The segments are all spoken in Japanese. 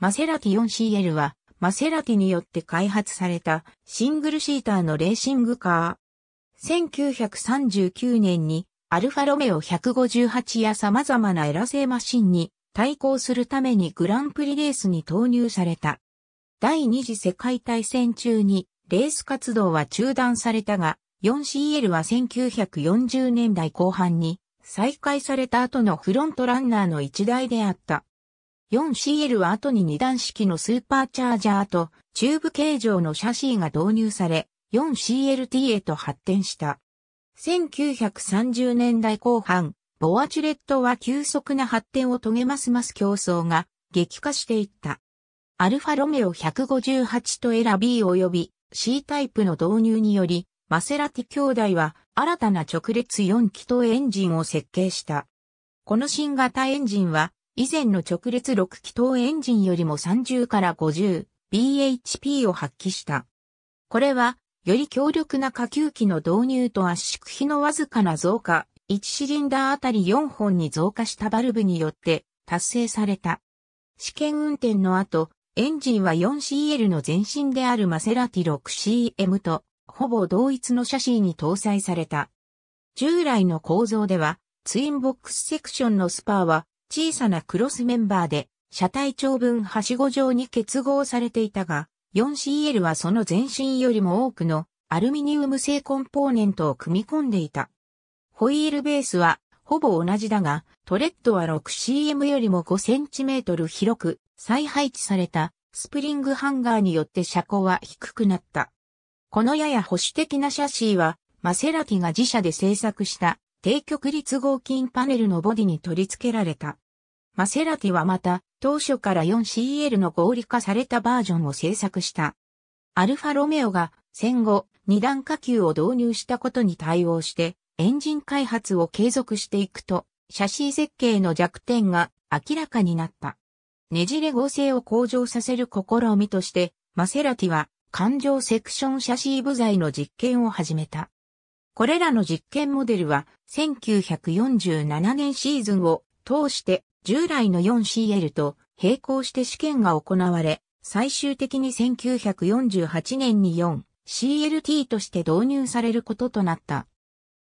マセラティ 4CL は、マセラティによって開発されたシングルシーターのレーシングカー。1939年にアルファロメオ158や様々なエラ製マシンに対抗するためにグランプリレースに投入された。第二次世界大戦中にレース活動は中断されたが、4CL は1940年代後半に再開された後のフロントランナーの一台であった。4CL は後に二段式のスーパーチャージャーとチューブ形状のシャシーが導入され、4CLT へと発展した。1930年代後半、ボアチュレットは急速な発展を遂げますます競争が激化していった。アルファロメオ158とエラ B 及び C タイプの導入により、マセラティ兄弟は新たな直列4気筒エンジンを設計した。この新型エンジンは以前の直列6気筒エンジンよりも30から 50bhp を発揮した。これは、より強力な下級機の導入と圧縮比のわずかな増加、1シリンダーあたり4本に増加したバルブによって達成された。試験運転の後、エンジンは 4CL の前身であるマセラティ 6CM と、ほぼ同一のシャシーに搭載された。従来の構造では、ツインボックスセクションのスパーは小さなクロスメンバーで、車体長分はしご状に結合されていたが、4CL はその前身よりも多くのアルミニウム製コンポーネントを組み込んでいた。ホイールベースはほぼ同じだが、トレッドは 6CM よりも 5cm 広く再配置されたスプリングハンガーによって車高は低くなった。このやや保守的なシャシーはマセラティが自社で製作した低極率合金パネルのボディに取り付けられた。マセラティはまた、当初から 4CL の合理化されたバージョンを製作した。アルファロメオが戦後、二段下級を導入したことに対応して、エンジン開発を継続していくと、シャシー設計の弱点が明らかになった。ねじれ合成を向上させる試みとして、マセラティは、環状セクションシャシー部材の実験を始めた。これらの実験モデルは1947年シーズンを通して従来の 4CL と並行して試験が行われ、最終的に1948年に 4CLT として導入されることとなった。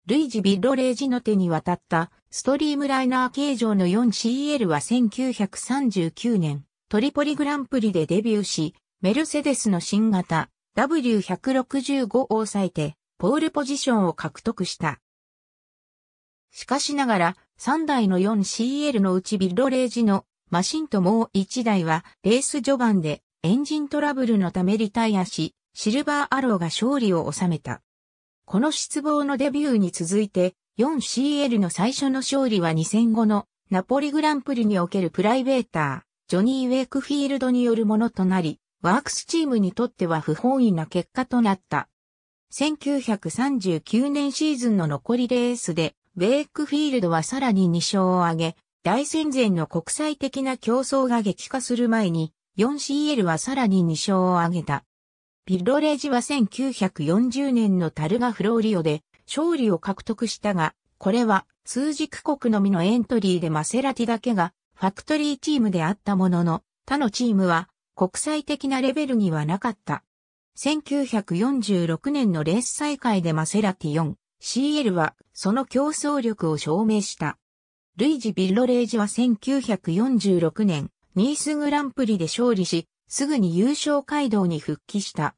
ルイジ・ビッロレイジの手に渡ったストリームライナー形状の 4CL は1939年トリポリグランプリでデビューし、メルセデスの新型 W165 を抑えてポールポジションを獲得した。しかしながら、3台の 4CL のうちビルドレージのマシンともう1台は、レース序盤でエンジントラブルのためリタイアし、シルバーアローが勝利を収めた。この失望のデビューに続いて、4CL の最初の勝利は2戦後のナポリグランプリにおけるプライベーター、ジョニー・ウェイクフィールドによるものとなり、ワークスチームにとっては不本意な結果となった。1939年シーズンの残りレースで、ウェイクフィールドはさらに2勝を挙げ、大戦前の国際的な競争が激化する前に、4CL はさらに2勝を挙げた。ピロレージは1940年のタルガフローリオで勝利を獲得したが、これは数軸国のみのエントリーでマセラティだけがファクトリーチームであったものの、他のチームは国際的なレベルにはなかった。1946年のレース再開でマセラティ 4CL はその競争力を証明した。ルイジ・ビッロレージは1946年ニースグランプリで勝利し、すぐに優勝街道に復帰した。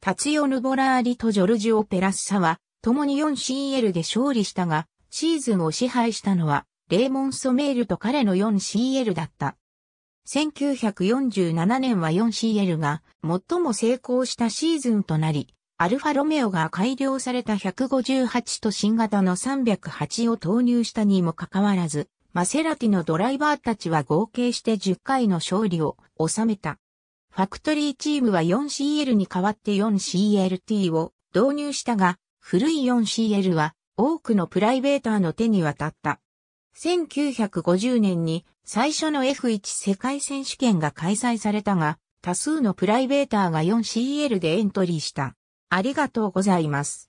タチオヌ・ボラーリとジョルジオ・ペラッサは、共に 4CL で勝利したが、シーズンを支配したのは、レーモン・ソメールと彼の 4CL だった。1947年は 4CL が最も成功したシーズンとなり、アルファロメオが改良された158と新型の308を投入したにもかかわらず、マセラティのドライバーたちは合計して10回の勝利を収めた。ファクトリーチームは 4CL に代わって 4CLT を導入したが、古い 4CL は多くのプライベーターの手に渡った。1950年に最初の F1 世界選手権が開催されたが、多数のプライベーターが 4CL でエントリーした。ありがとうございます。